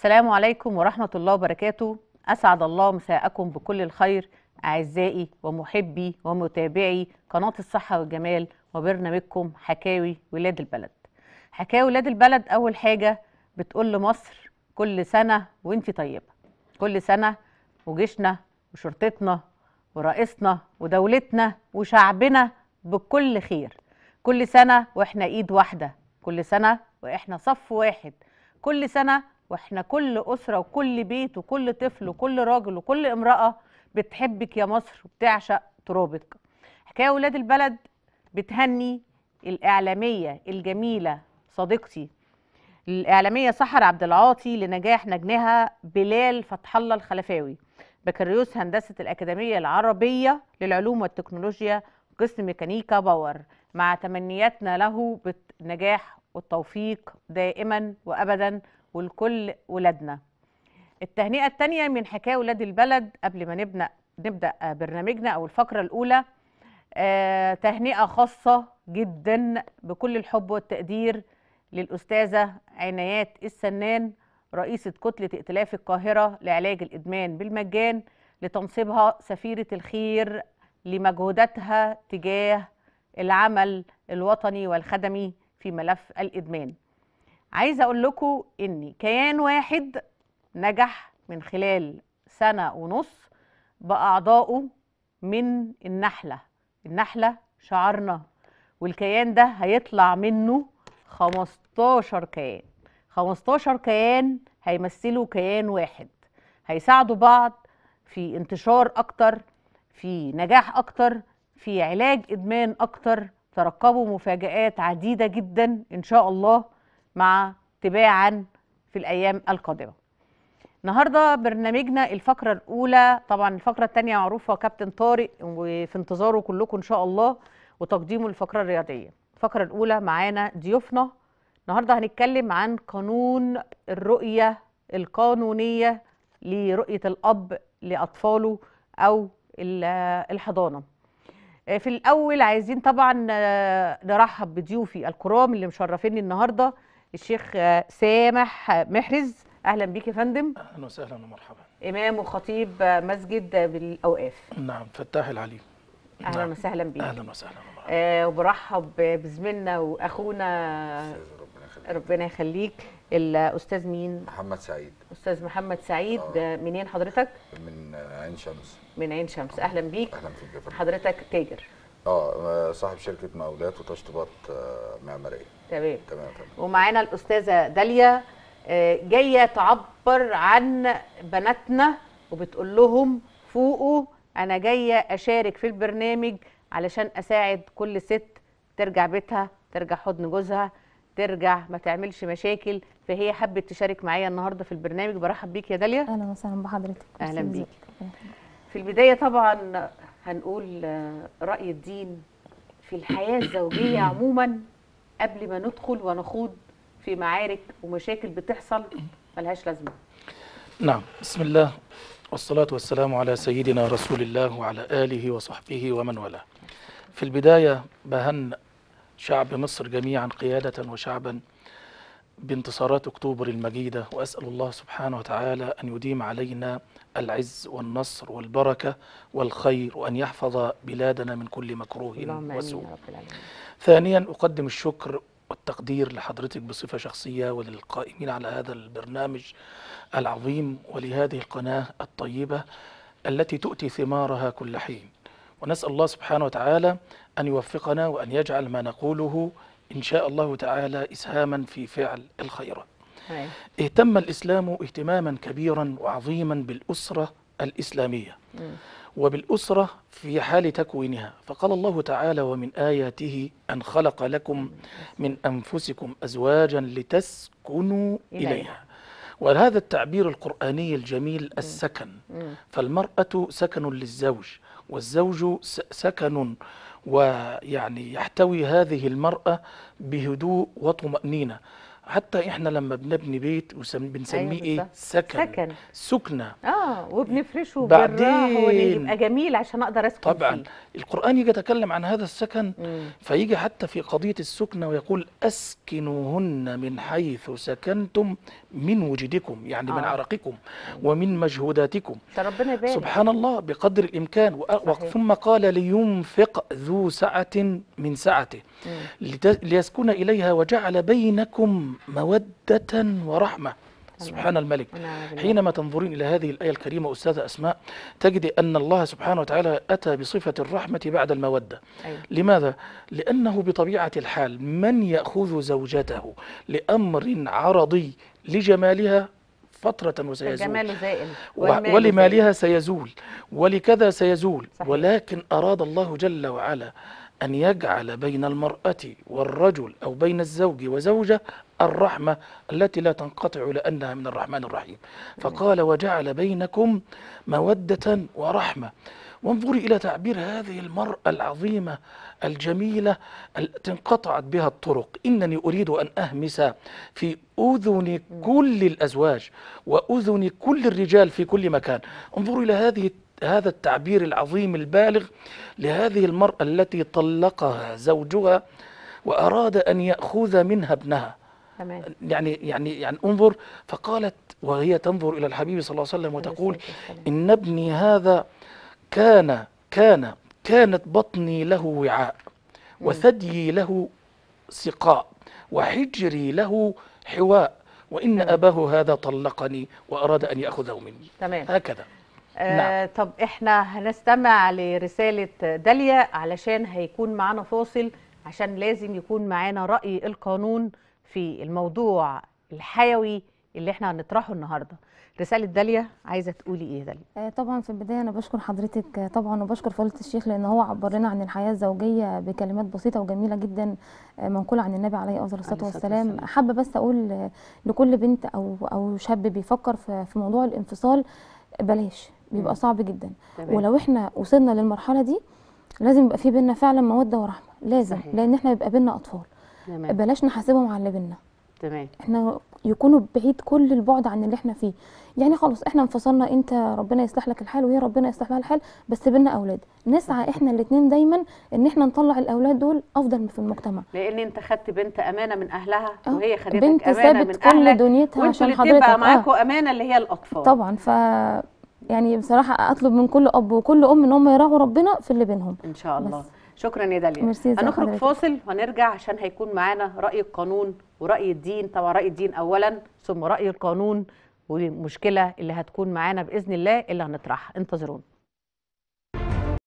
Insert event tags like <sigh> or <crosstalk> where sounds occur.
السلام عليكم ورحمة الله وبركاته أسعد الله مساءكم بكل الخير أعزائي ومحبي ومتابعي قناة الصحة والجمال وبرنامجكم حكاوي ولاد البلد حكاوي ولاد البلد أول حاجة بتقول لمصر كل سنة وانت طيبة كل سنة وجيشنا وشرطتنا ورئيسنا ودولتنا وشعبنا بكل خير كل سنة وإحنا إيد واحدة كل سنة وإحنا صف واحد كل سنة واحنا كل اسره وكل بيت وكل طفل وكل راجل وكل امراه بتحبك يا مصر وبتعشق ترابك حكايه ولاد البلد بتهني الاعلاميه الجميله صديقتي الاعلاميه سحر عبد العاطي لنجاح نجمها بلال فتح الله الخلفاوي بكريوس هندسه الاكاديميه العربيه للعلوم والتكنولوجيا قسم ميكانيكا باور مع تمنياتنا له بالنجاح والتوفيق دائما وابدا ولكل ولادنا التهنئة الثانية من حكاية ولاد البلد قبل ما نبدأ, نبدأ برنامجنا أو الفقرة الأولى آه، تهنئة خاصة جدا بكل الحب والتقدير للأستاذة عنايات السنان رئيسة كتلة ائتلاف القاهرة لعلاج الإدمان بالمجان لتنصيبها سفيرة الخير لمجهوداتها تجاه العمل الوطني والخدمي في ملف الإدمان عايزه اقول لكم ان كيان واحد نجح من خلال سنه ونص باعضائه من النحله النحله شعرنا والكيان ده هيطلع منه 15 كيان 15 كيان هيمثلوا كيان واحد هيساعدوا بعض في انتشار اكتر في نجاح اكتر في علاج ادمان اكتر ترقبوا مفاجآت عديدة جدا إن شاء الله مع تباعا في الأيام القادمة النهاردة برنامجنا الفقرة الأولى طبعا الفقرة الثانية معروفة كابتن طارق وفي انتظاره كلكم إن شاء الله وتقديمه الفقرة الرياضية الفقرة الأولى معانا ضيوفنا النهاردة هنتكلم عن قانون الرؤية القانونية لرؤية الأب لأطفاله أو الحضانة آه، في الأول عايزين طبعا آه، نرحب بضيوفي الكرام اللي مشرفيني النهاردة الشيخ سامح محرز اهلا بيك يا فندم اهلا وسهلا ومرحبا امام وخطيب مسجد بالاوقاف نعم فتاح العليم اهلا نعم. وسهلا بيك اهلا وسهلا ومرحبا آه وبرحب بزميلنا واخونا ربنا يخليك الاستاذ مين محمد سعيد استاذ محمد سعيد آه. منين حضرتك من عين شمس من عين شمس آه. اهلا بيك اهلا فيك حضرتك تاجر اه صاحب شركه مقاولات وتشطيبات آه، معماريه تمام تمام تمام ومعانا الاستاذه داليا آه، جايه تعبر عن بناتنا وبتقول لهم فوقوا انا جايه اشارك في البرنامج علشان اساعد كل ست ترجع بيتها ترجع حضن جوزها ترجع ما تعملش مشاكل فهي حبت تشارك معايا النهارده في البرنامج برحب بيك يا داليا اهلا وسهلا بحضرتك اهلا بيك في البدايه طبعا هنقول آه، رأي الدين في الحياة الزوجية <coughs> عموما قبل ما ندخل ونخوض في معارك ومشاكل بتحصل ملهاش لازمة نعم بسم الله والصلاة والسلام على سيدنا رسول الله وعلى آله وصحبه ومن والاه في البداية بهن شعب مصر جميعا قيادة وشعبا بانتصارات أكتوبر المجيدة وأسأل الله سبحانه وتعالى أن يديم علينا العز والنصر والبركة والخير وأن يحفظ بلادنا من كل مكروه وسوء ثانيا أقدم الشكر والتقدير لحضرتك بصفة شخصية وللقائمين على هذا البرنامج العظيم ولهذه القناة الطيبة التي تؤتي ثمارها كل حين ونسأل الله سبحانه وتعالى أن يوفقنا وأن يجعل ما نقوله إن شاء الله تعالى إسهاما في فعل الخيرات اهتم الإسلام اهتماما كبيرا وعظيما بالأسرة الإسلامية وبالأسرة في حال تكوينها فقال الله تعالى ومن آياته أن خلق لكم من أنفسكم أزواجا لتسكنوا إليها وهذا التعبير القرآني الجميل السكن فالمرأة سكن للزوج والزوج سكن ويعني يحتوي هذه المرأة بهدوء وطمأنينة حتى احنا لما بنبني بيت بنسميه أيوة ايه سكن سكن سكنه اه وبنفرشه بعدين ويبقى جميل عشان اقدر اسكن طبعا فيه. القران يجي يتكلم عن هذا السكن مم. فيجي حتى في قضيه السكنه ويقول اسكنوهن من حيث سكنتم من وجدكم يعني آه. من عرقكم ومن مجهوداتكم ربنا يبارك سبحان الله بقدر الامكان ثم قال لينفق ذو سعه من سعته ليسكن اليها وجعل بينكم مودة ورحمة نعم. سبحان الملك نعم حينما تنظرين إلى هذه الآية الكريمة أستاذة أسماء تجد أن الله سبحانه وتعالى أتى بصفة الرحمة بعد المودة أيوة. لماذا؟ لأنه بطبيعة الحال من يأخذ زوجته لأمر عرضي لجمالها فترة وسيزول الجمال زائل ولمالها سيزول ولكذا سيزول صحيح. ولكن أراد الله جل وعلا أن يجعل بين المرأة والرجل أو بين الزوج وزوجة الرحمة التي لا تنقطع لأنها من الرحمن الرحيم فقال وجعل بينكم مودة ورحمة وانظري إلى تعبير هذه المرأة العظيمة الجميلة التي انقطعت بها الطرق إنني أريد أن أهمس في أذن كل الأزواج وأذن كل الرجال في كل مكان انظروا إلى هذه هذا التعبير العظيم البالغ لهذه المرأة التي طلقها زوجها وأراد أن يأخذ منها ابنها تمام. يعني يعني يعني انظر فقالت وهي تنظر إلى الحبيب صلى الله عليه وسلم وتقول إن ابني هذا كان كان كانت بطني له وعاء وثديي له سقاء وحجري له حواء وإن أباه هذا طلقني وأراد أن يأخذه مني تمام. هكذا آه نعم. طب احنا هنستمع لرسالة داليا علشان هيكون معانا فاصل عشان لازم يكون معانا رأي القانون في الموضوع الحيوي اللي احنا هنطرحه النهارده رسالة داليا عايزة تقولي ايه داليا؟ آه طبعا في البداية أنا بشكر حضرتك آه، طبعا وبشكر فضيلة الشيخ لأن هو عبر لنا عن الحياة الزوجية بكلمات بسيطة وجميلة جدا آه، منقولة عن النبي عليه أفضل الصلاة والسلام حابة بس أقول آه، لكل بنت أو أو شاب بيفكر في موضوع الانفصال بلاش بيبقى صعب جدا تمام. ولو احنا وصلنا للمرحله دي لازم يبقى في بينا فعلا موده ورحمه لازم صحيح. لان احنا بيبقى بينا اطفال تمام. بلاش نحاسبهم على اللي بينا تمام احنا يكونوا بعيد كل البعد عن اللي احنا فيه يعني خلاص احنا انفصلنا انت ربنا يصلح لك الحال وهي ربنا يصلح لها الحال بس بينا اولاد نسعى احنا الاثنين دايما ان احنا نطلع الاولاد دول افضل في المجتمع لان انت خدت بنت امانه من اهلها آه. وهي خدتك بنت امانه من ثابت كل دنيتها عشان حضرتك بقى آه. معاكوا امانه اللي هي الاطفال طبعا ف يعني بصراحه اطلب من كل اب وكل ام ان هم يراعوا ربنا في اللي بينهم ان شاء الله بس. شكرا يا داليا هنخرج فاصل وهنرجع عشان هيكون معانا راي القانون وراي الدين طبعا راي الدين اولا ثم راي القانون والمشكله اللي هتكون معانا باذن الله اللي هنطرحها انتظرونا